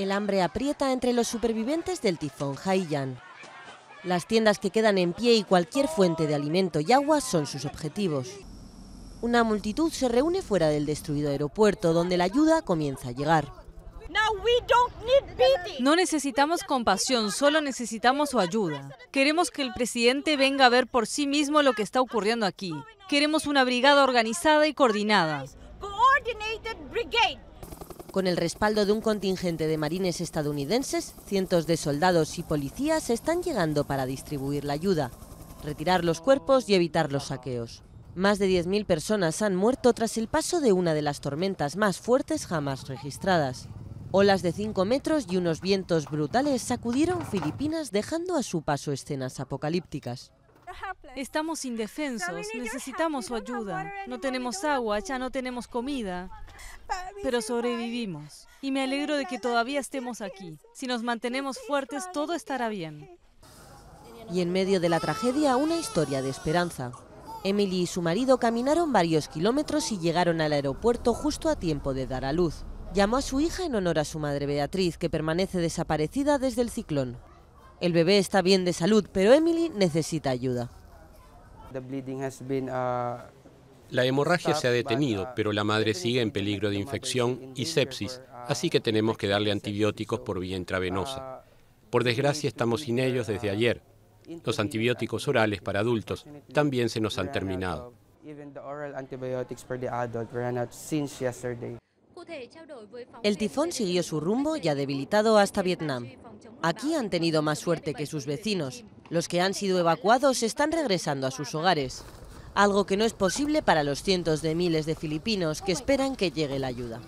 El hambre aprieta entre los supervivientes del tifón Haiyan. Las tiendas que quedan en pie y cualquier fuente de alimento y agua son sus objetivos. Una multitud se reúne fuera del destruido aeropuerto, donde la ayuda comienza a llegar. No necesitamos compasión, solo necesitamos su ayuda. Queremos que el presidente venga a ver por sí mismo lo que está ocurriendo aquí. Queremos una brigada organizada y coordinada. Con el respaldo de un contingente de marines estadounidenses, cientos de soldados y policías están llegando para distribuir la ayuda, retirar los cuerpos y evitar los saqueos. Más de 10.000 personas han muerto tras el paso de una de las tormentas más fuertes jamás registradas. Olas de 5 metros y unos vientos brutales sacudieron Filipinas dejando a su paso escenas apocalípticas. Estamos indefensos, necesitamos su ayuda. No tenemos agua, ya no tenemos comida. Pero sobrevivimos y me alegro de que todavía estemos aquí. Si nos mantenemos fuertes, todo estará bien. Y en medio de la tragedia, una historia de esperanza. Emily y su marido caminaron varios kilómetros y llegaron al aeropuerto justo a tiempo de dar a luz. Llamó a su hija en honor a su madre Beatriz, que permanece desaparecida desde el ciclón. El bebé está bien de salud, pero Emily necesita ayuda. The bleeding uh, la hemorragia se ha detenido, pero la madre sigue en peligro de infección y sepsis, así que tenemos que darle antibióticos por vía intravenosa. Por desgracia estamos sin ellos desde ayer. Los antibióticos orales para adultos también se nos han terminado. El tifón siguió su rumbo y ha debilitado hasta Vietnam. Aquí han tenido más suerte que sus vecinos. Los que han sido evacuados están regresando a sus hogares algo que no es posible para los cientos de miles de filipinos que esperan que llegue la ayuda.